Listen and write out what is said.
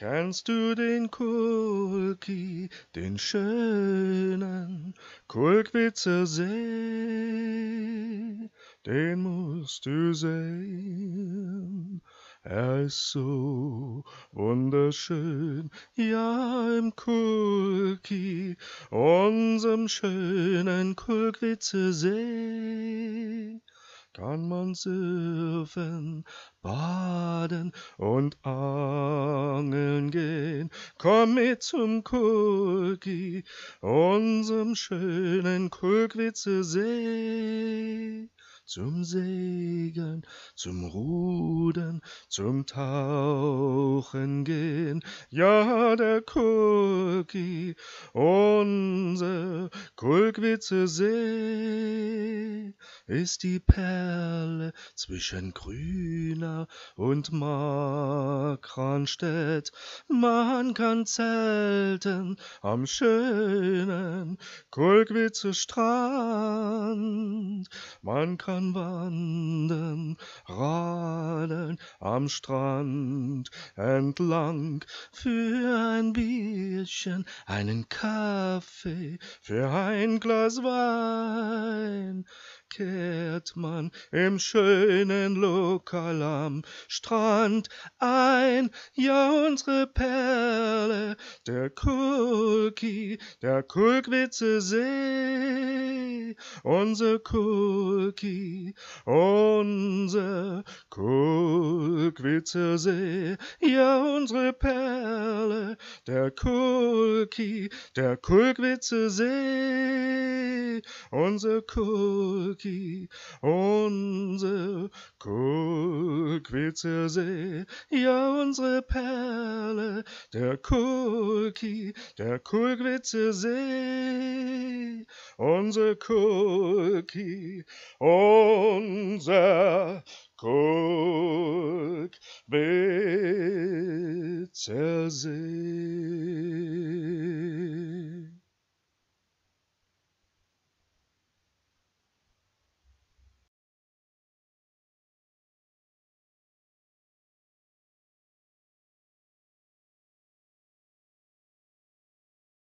Kennst du den Kulki, den schönen Kulkwitzer See? Den musst du sehen. Er ist so wunderschön, ja im Kulki, unserem schönen Kulkwitzer See kann man surfen, baden und angeln gehen. Komm mit zum Kulki, unserem schönen kulkwitze See zum Segeln, zum Rudern, zum Tauchen gehen. Ja, der Kulki, unser kulkwitze See ist die Perle zwischen Grüner und Markranstädt. Man kann zelten am schönen Kulkwitzer Strand. Man kann wandern, radeln am Strand entlang für ein Bierchen, einen Kaffee, für ein Glas Wein kehrt man im schönen Lokal am Strand ein. Ja, unsere Perle, der Kulki, der Kulkwitze See, unser Kulki, unser Kulkwitze See. Ja, unsere Perle, der Kulki, der Kulkwitze See unser Cookie, unser Kuckwitzersee, ja unsere Perle, der Cookie, der Kuckwitzersee, unser Cookie, unser Kuckwitzersee.